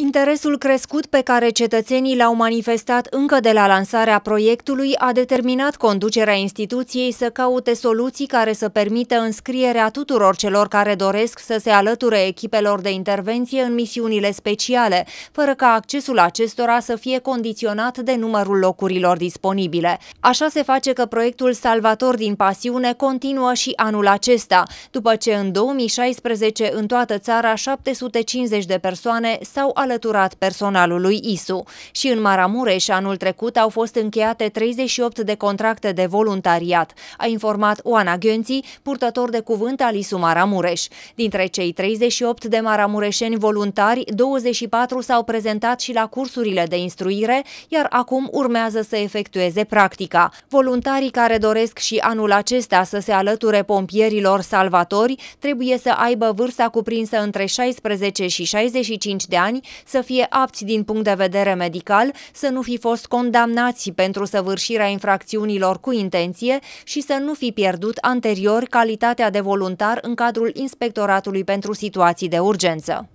Interesul crescut pe care cetățenii l-au manifestat încă de la lansarea proiectului a determinat conducerea instituției să caute soluții care să permită înscrierea tuturor celor care doresc să se alăture echipelor de intervenție în misiunile speciale, fără ca accesul acestora să fie condiționat de numărul locurilor disponibile. Așa se face că proiectul Salvator din Pasiune continuă și anul acesta, după ce în 2016 în toată țara 750 de persoane s-au alăturat alăturat personalului ISU. Și în Maramureș anul trecut au fost încheiate 38 de contracte de voluntariat, a informat Oana Gheonții, purtător de cuvânt al ISU Maramureș. Dintre cei 38 de maramureșeni voluntari, 24 s-au prezentat și la cursurile de instruire, iar acum urmează să efectueze practica. Voluntarii care doresc și anul acesta să se alăture pompierilor salvatori trebuie să aibă vârsta cuprinsă între 16 și 65 de ani să fie apți din punct de vedere medical, să nu fi fost condamnați pentru săvârșirea infracțiunilor cu intenție și să nu fi pierdut anterior calitatea de voluntar în cadrul Inspectoratului pentru Situații de Urgență.